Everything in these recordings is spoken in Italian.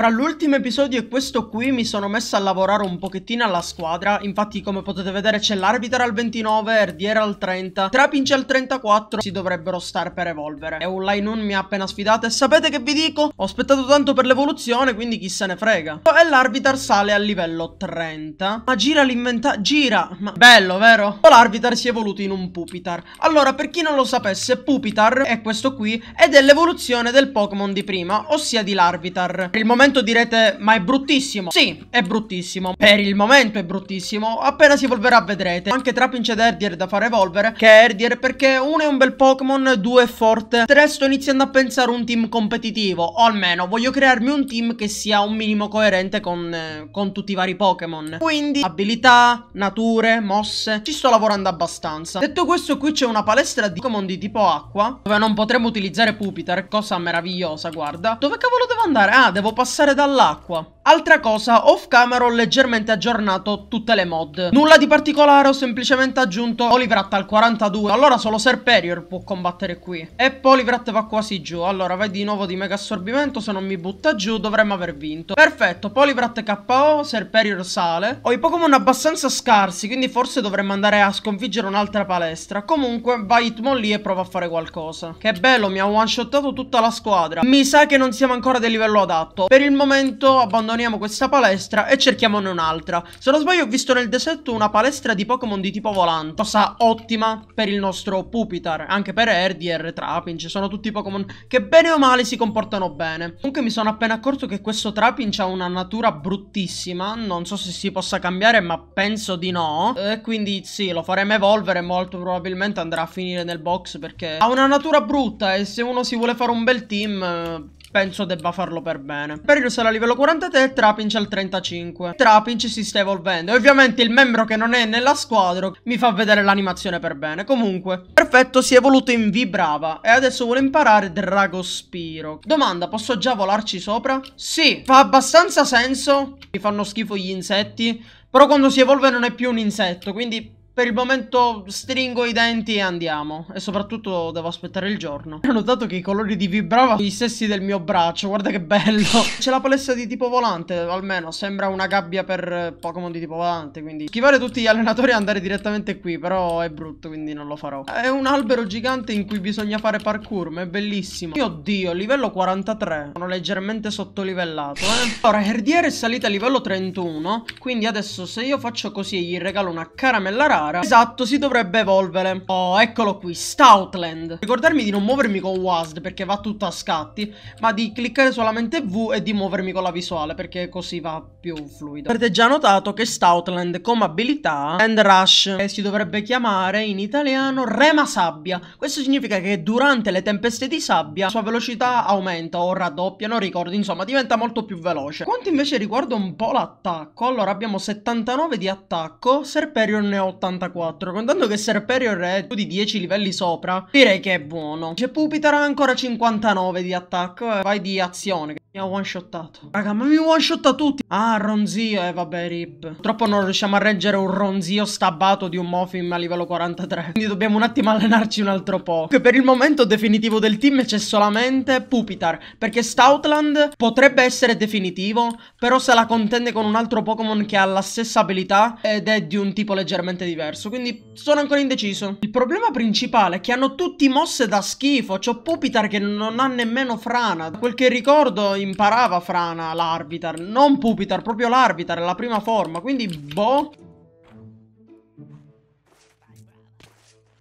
Tra l'ultimo episodio e questo qui mi sono messa a lavorare un pochettino alla squadra, infatti come potete vedere c'è l'arbitro al 29, Erdier al 30, Trapinch al 34, si dovrebbero star per evolvere. E un line 1 mi ha appena sfidato e sapete che vi dico? Ho aspettato tanto per l'evoluzione quindi chi se ne frega. E l'arbitro sale al livello 30, ma gira l'inventa... gira, ma bello vero? O l'arbitro si è evoluto in un Pupitar. Allora per chi non lo sapesse Pupitar è questo qui ed è l'evoluzione del Pokémon di prima, ossia di l'Arvitar. Per il momento momento direte ma è bruttissimo Sì è bruttissimo Per il momento è bruttissimo Appena si evolverà vedrete Anche Trapinch ed Erdier da far evolvere Che è Erdier perché uno è un bel Pokémon Due è forte Tre sto iniziando a pensare un team competitivo O almeno voglio crearmi un team che sia un minimo coerente con, eh, con tutti i vari Pokémon Quindi abilità, nature, mosse Ci sto lavorando abbastanza Detto questo qui c'è una palestra di Pokémon di tipo acqua Dove non potremo utilizzare Pupitar Cosa meravigliosa guarda Dove cavolo devo andare? Ah devo passare passare dall'acqua Altra cosa, off camera ho leggermente aggiornato tutte le mod. Nulla di particolare, ho semplicemente aggiunto Olivrat al 42, allora solo Serperior può combattere qui. E Polivrat va quasi giù, allora vai di nuovo di mega assorbimento, se non mi butta giù dovremmo aver vinto. Perfetto, Polivrat KO, Serperior sale. Ho i Pokémon abbastanza scarsi, quindi forse dovremmo andare a sconfiggere un'altra palestra. Comunque, vai Hitmon lì e prova a fare qualcosa. Che bello, mi ha one-shottato tutta la squadra. Mi sa che non siamo ancora del livello adatto. Per il momento abbandoniamo abbandoniamo questa palestra e cerchiamone un'altra. Se non sbaglio ho visto nel deserto una palestra di Pokémon di tipo volante. Cosa ottima per il nostro Pupitar, anche per Erdier, Trapinch, sono tutti Pokémon che bene o male si comportano bene. Comunque mi sono appena accorto che questo Trapinch ha una natura bruttissima, non so se si possa cambiare ma penso di no. E quindi sì, lo faremo evolvere, molto probabilmente andrà a finire nel box perché ha una natura brutta e se uno si vuole fare un bel team penso debba farlo per bene. Perilous era a livello 43 e Trapinch al 35. Trapinch si sta evolvendo. E ovviamente il membro che non è nella squadra mi fa vedere l'animazione per bene. Comunque, perfetto, si è evoluto in Vibrava. E adesso vuole imparare Dragospiro. Domanda, posso già volarci sopra? Sì, fa abbastanza senso. Mi fanno schifo gli insetti. Però quando si evolve non è più un insetto, quindi per il momento stringo i denti e andiamo. E soprattutto devo aspettare il giorno. Ho notato che i colori di Vibrava sono gli stessi del mio braccio. Guarda che bello. C'è la palestra di tipo volante, almeno. Sembra una gabbia per Pokémon di tipo volante, quindi... Schivare tutti gli allenatori e andare direttamente qui, però è brutto, quindi non lo farò. È un albero gigante in cui bisogna fare parkour, ma è bellissimo. Mio Dio, livello 43. Sono leggermente sottolivellato, eh. Allora, Herdiere è salita a livello 31, quindi adesso se io faccio così e gli regalo una caramella rara gara Esatto, si dovrebbe evolvere Oh, eccolo qui, Stoutland Ricordarmi di non muovermi con WASD perché va tutto a scatti Ma di cliccare solamente V e di muovermi con la visuale perché così va più fluido Avete già notato che Stoutland come abilità End Rush E eh, si dovrebbe chiamare in italiano Rema Sabbia Questo significa che durante le tempeste di sabbia La sua velocità aumenta o raddoppia, non ricordo Insomma, diventa molto più veloce Quanto invece riguarda un po' l'attacco Allora abbiamo 79 di attacco Serperion ne 80 84. Contando che Serperior è più di 10 livelli sopra, direi che è buono. C'è Pupitar ancora 59 di attacco. Eh, vai di azione. Mi ha one shottato. Raga, ma mi one shotta tutti. Ah, ronzio. Eh, vabbè, rip. Purtroppo non riusciamo a reggere un ronzio stabbato di un Mofim a livello 43. Quindi dobbiamo un attimo allenarci un altro po'. Che per il momento definitivo del team c'è solamente Pupitar. Perché Stoutland potrebbe essere definitivo. Però se la contende con un altro Pokémon che ha la stessa abilità ed è di un tipo leggermente diverso. Quindi sono ancora indeciso. Il problema principale è che hanno tutti mosse da schifo. C'ho Pupitar che non ha nemmeno frana. Da quel che ricordo imparava Frana l'Arbitar, non Pupitar, proprio l'Arbitar, la prima forma, quindi boh...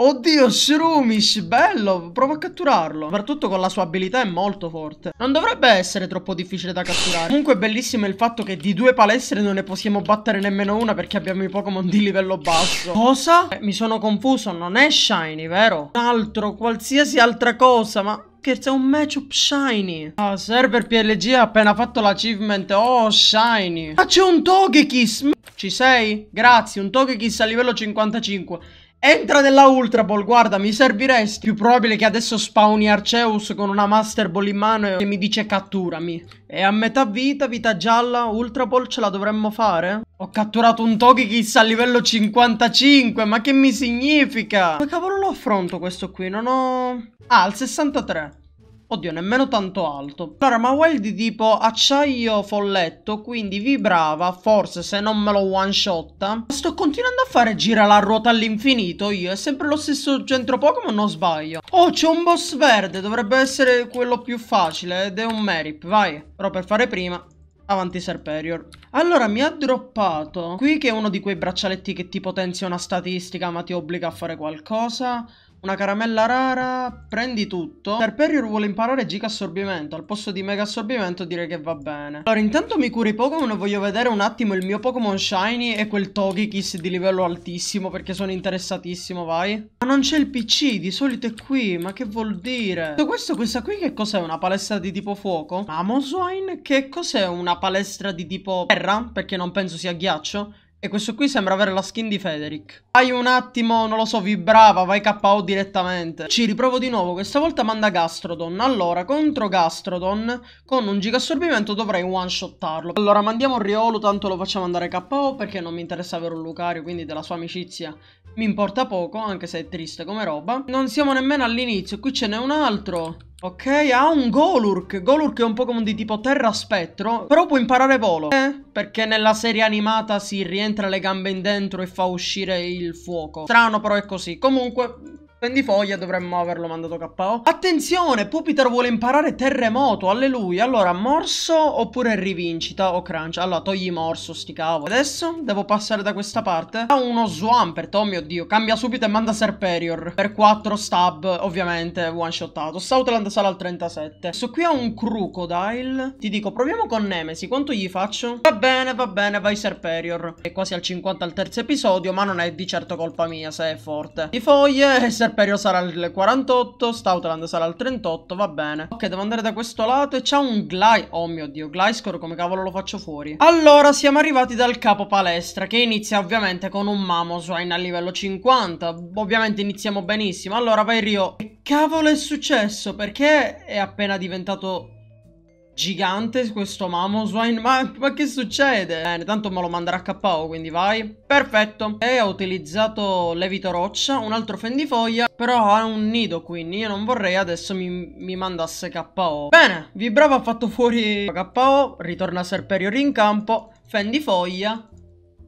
Oddio, Shroomish, bello, prova a catturarlo. Soprattutto con la sua abilità è molto forte. Non dovrebbe essere troppo difficile da catturare. Comunque bellissimo il fatto che di due palestre non ne possiamo battere nemmeno una perché abbiamo i Pokémon di livello basso. Cosa? Eh, mi sono confuso, non è Shiny, vero? Un altro, qualsiasi altra cosa, ma... Scherzo, è un matchup shiny. Ah, server PLG ha appena fatto l'achievement. Oh, shiny. Ma ah, c'è un Togekiss. Ci sei? Grazie, un Togekiss a livello 55. Entra nella Ultra Ball, guarda, mi serviresti. Più probabile che adesso spawni Arceus con una Master Ball in mano e mi dice catturami. E a metà vita, vita gialla, Ultra Ball ce la dovremmo fare? Ho catturato un Togekiss a livello 55, ma che mi significa? Come cavolo lo affronto questo qui? Non ho... Ah, al 63. Oddio, nemmeno tanto alto. Allora, ma Wild di tipo acciaio folletto, quindi vibrava, forse se non me lo one shotta. Sto continuando a fare gira la ruota all'infinito io, è sempre lo stesso centro Pokémon, non sbaglio. Oh, c'è un boss verde, dovrebbe essere quello più facile, ed è un Merip, vai. Però per fare prima, avanti Serperior. Allora mi ha droppato qui che è uno di quei braccialetti che ti potenzia una statistica ma ti obbliga a fare qualcosa. Una caramella rara, prendi tutto. Serperior vuole imparare giga assorbimento, al posto di mega assorbimento direi che va bene. Allora intanto mi curi i Pokémon, voglio vedere un attimo il mio Pokémon Shiny e quel Togekiss di livello altissimo perché sono interessatissimo, vai. Ma non c'è il PC, di solito è qui, ma che vuol dire? Tutto questo, questa qui che cos'è? Una palestra di tipo fuoco? Mamoswine, Che cos'è una palestra di tipo terra? Perché non penso sia ghiaccio. E questo qui sembra avere la skin di Federic. Vai un attimo, non lo so, vibrava, vai KO direttamente. Ci riprovo di nuovo, questa volta manda Gastrodon. Allora, contro Gastrodon, con un giga assorbimento dovrei one-shottarlo. Allora, mandiamo Riolu, tanto lo facciamo andare KO perché non mi interessa avere un Lucario, quindi della sua amicizia mi importa poco, anche se è triste come roba. Non siamo nemmeno all'inizio, qui ce n'è un altro. Ok, ha ah, un Golurk. Golurk è un Pokémon di tipo terra spettro, però può imparare volo. Eh, perché nella serie animata si rientra le gambe in dentro e fa uscire il fuoco. Strano, però è così. Comunque, Prendifoglia dovremmo averlo mandato KO. Attenzione, Pupiter vuole imparare terremoto, alleluia. Allora, morso oppure rivincita o crunch? Allora, togli morso, sti cavo. Adesso devo passare da questa parte. Ha uno Swampert, oh mio Dio. Cambia subito e manda Serperior. Per 4 stab, ovviamente, one shottato. Southland sale al 37. Adesso qui ha un Crocodile. Ti dico, proviamo con Nemesi. Quanto gli faccio? Va bene, va bene, vai Serperior. È quasi al 50 al terzo episodio, ma non è di certo colpa mia se è forte. Di foglie e eh, Serperior Seperio sarà il 48, Stoutland sarà il 38, va bene. Ok, devo andare da questo lato e c'è un Gly... Oh mio Dio, Glyscore come cavolo lo faccio fuori? Allora, siamo arrivati dal capo palestra, che inizia ovviamente con un Mamoswine a livello 50. Ovviamente iniziamo benissimo. Allora, vai Rio. Che cavolo è successo? Perché è appena diventato gigante questo Mamoswine. Ma, ma che succede? Bene, tanto me lo manderà a KO, quindi vai. Perfetto. E ho utilizzato levito roccia, un altro fendifoglia, però ha un nido, quindi io non vorrei adesso mi, mi mandasse KO. Bene, Vibrava ha fatto fuori KO, ritorna Serperio in campo, fendifoglia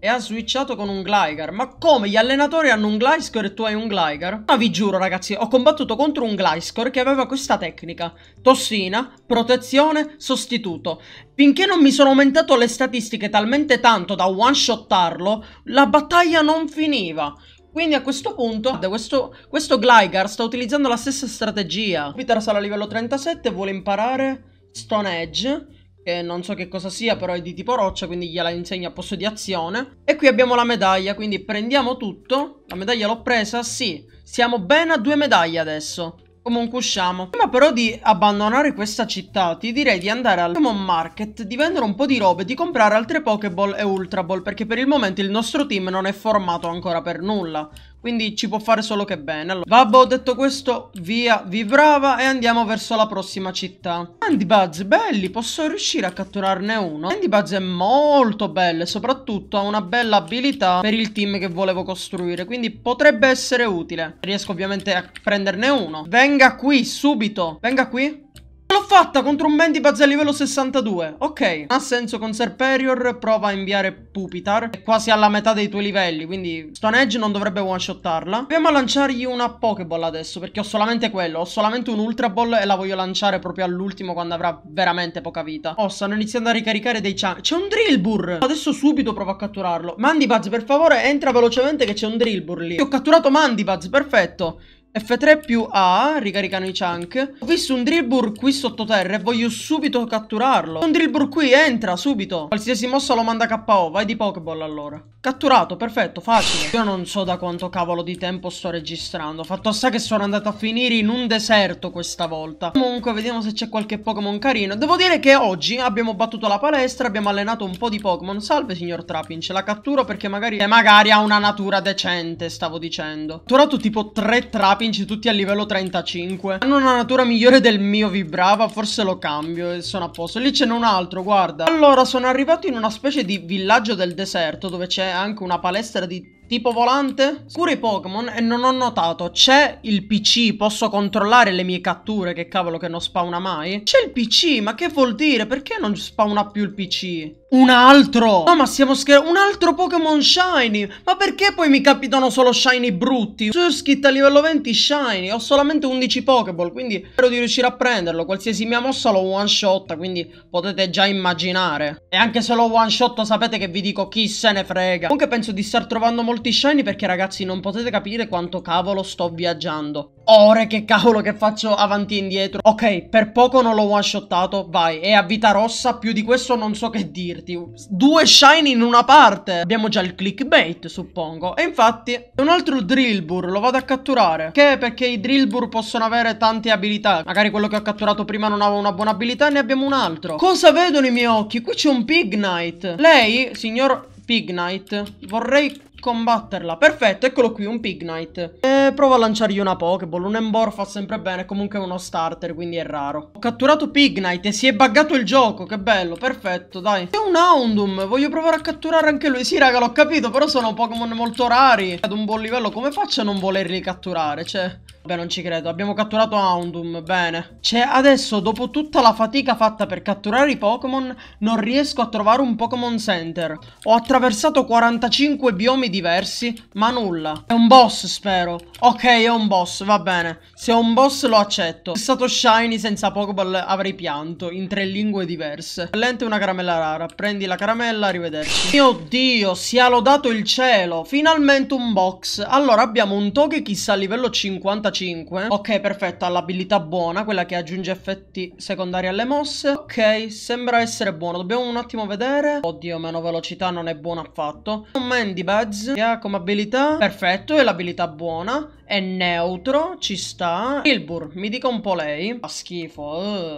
e ha switchato con un Gligar. Ma come? Gli allenatori hanno un Gliscor e tu hai un Gligar? Ma vi giuro ragazzi, ho combattuto contro un Gliscor che aveva questa tecnica. Tossina, protezione, sostituto. Finché non mi sono aumentato le statistiche talmente tanto da one-shottarlo, la battaglia non finiva. Quindi a questo punto questo, questo Gligar sta utilizzando la stessa strategia. Peter sarà a livello 37 vuole imparare Stone Edge che non so che cosa sia, però è di tipo roccia, quindi gliela insegno a posto di azione. E qui abbiamo la medaglia, quindi prendiamo tutto. La medaglia l'ho presa, sì. Siamo ben a due medaglie adesso. Comunque usciamo. Prima però di abbandonare questa città, ti direi di andare al Pokémon Market, di vendere un po' di robe, di comprare altre Pokéball e Ultra Ball, perché per il momento il nostro team non è formato ancora per nulla. Quindi ci può fare solo che bene. Allora, vabbè, detto questo, via, vi e andiamo verso la prossima città. Handybuds, belli, posso riuscire a catturarne uno? Handybuds è molto bello e soprattutto ha una bella abilità per il team che volevo costruire, quindi potrebbe essere utile. Riesco ovviamente a prenderne uno. Vengo Venga qui, subito. Venga qui. L'ho fatta contro un Mendipaz a livello 62 Ok Non ha senso con Serperior Prova a inviare Pupitar È quasi alla metà dei tuoi livelli Quindi Stone Edge non dovrebbe one shottarla Proviamo a lanciargli una Pokéball adesso Perché ho solamente quello Ho solamente un Ultra Ball E la voglio lanciare proprio all'ultimo Quando avrà veramente poca vita Oh stanno iniziando a ricaricare dei chan C'è un Drillbur Adesso subito provo a catturarlo Mandibuzz per favore entra velocemente Che c'è un Drillbur lì Io Ho catturato Mandibuzz Perfetto F3 più A, ricaricano i chunk. Ho visto un drillbur qui sottoterra e voglio subito catturarlo. Un drillbur qui, entra, subito. Qualsiasi mossa lo manda KO, vai di Pokeball allora. Catturato, perfetto, facile. Io non so da quanto cavolo di tempo sto registrando. Fatto sta che sono andato a finire in un deserto questa volta. Comunque, vediamo se c'è qualche Pokémon carino. Devo dire che oggi abbiamo battuto la palestra, abbiamo allenato un po' di Pokémon. Salve, signor Trapin, ce la catturo perché magari... E eh, magari ha una natura decente, stavo dicendo. catturato tipo tre Trapinci, tutti a livello 35. Hanno una natura migliore del mio Vibrava, forse lo cambio e sono a posto. Lì ce n'è un altro, guarda. Allora, sono arrivato in una specie di villaggio del deserto dove c'è anche una palestra di Tipo volante? Scuro i Pokémon e non ho notato. C'è il PC? Posso controllare le mie catture? Che cavolo che non spawna mai? C'è il PC? Ma che vuol dire? Perché non spawna più il PC? Un altro! No ma stiamo scherzando Un altro Pokémon Shiny! Ma perché poi mi capitano solo Shiny brutti? Su scritta a livello 20 Shiny Ho solamente 11 Pokéball Quindi spero di riuscire a prenderlo Qualsiasi mia mossa lo one shot Quindi potete già immaginare E anche se lo one shot sapete che vi dico chi se ne frega Comunque penso di star trovando molto shiny perché ragazzi non potete capire quanto cavolo sto viaggiando. Ore che cavolo che faccio avanti e indietro. Ok, per poco non l'ho one shottato, vai. È a vita rossa, più di questo non so che dirti. Due shiny in una parte. Abbiamo già il clickbait, suppongo. E infatti, un altro drillbur, lo vado a catturare. Che? è Perché i drillbur possono avere tante abilità. Magari quello che ho catturato prima non aveva una buona abilità e ne abbiamo un altro. Cosa vedono i miei occhi? Qui c'è un Pignite. Lei, signor Pignite, vorrei combatterla. Perfetto, eccolo qui, un Pignite. E eh, provo a lanciargli una Pokéball. Un Embor fa sempre bene, comunque è uno starter, quindi è raro. Ho catturato Pignite e si è buggato il gioco, che bello, perfetto, dai. È un Houndoom, voglio provare a catturare anche lui. Sì, raga, l'ho capito, però sono Pokémon molto rari. Ad un buon livello, come faccio a non volerli catturare? Cioè... Beh, non ci credo. Abbiamo catturato Houndoom, bene. Cioè, adesso, dopo tutta la fatica fatta per catturare i Pokémon, non riesco a trovare un Pokémon Center. Ho attraversato 45 biomi diversi, ma nulla. È un boss, spero. Ok, è un boss, va bene. Se è un boss lo accetto. Se è stato Shiny senza Pokéball avrei pianto, in tre lingue diverse. Lente una caramella rara. Prendi la caramella, arrivederci. Mio Dio, sia lodato il cielo. Finalmente un box. Allora, abbiamo un Togekiss a livello 50 85. Ok, perfetto, ha l'abilità buona, quella che aggiunge effetti secondari alle mosse. Ok, sembra essere buono. Dobbiamo un attimo vedere. Oddio, meno velocità non è buona affatto. Un Mandy Buzz che ha come abilità... Perfetto, è l'abilità buona è neutro, ci sta. Gilbur, mi dica un po' lei. Fa schifo.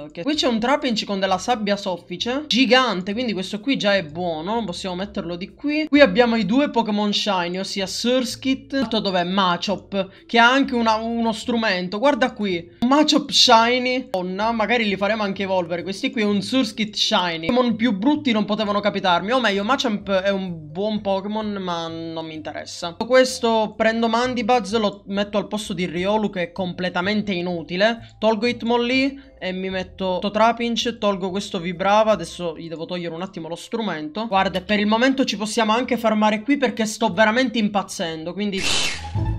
Uh, che... Qui c'è un trapinci con della sabbia soffice. Gigante, quindi questo qui già è buono. Possiamo metterlo di qui. Qui abbiamo i due Pokémon Shiny, ossia Surskit. L'altro dov'è? Machop, che ha anche una, uno strumento. Guarda qui. Machop Shiny. Donna, magari li faremo anche evolvere. Questi qui è un Surskit Shiny. Pokémon più brutti non potevano capitarmi. O meglio, Machamp è un buon Pokémon, ma non mi interessa. Questo prendo Mandibuzz, lo metto metto al posto di Riolu che è completamente inutile. Tolgo Hitmon lì e mi metto Trapinch, tolgo questo Vibrava, adesso gli devo togliere un attimo lo strumento. Guarda, per il momento ci possiamo anche fermare qui perché sto veramente impazzendo, quindi...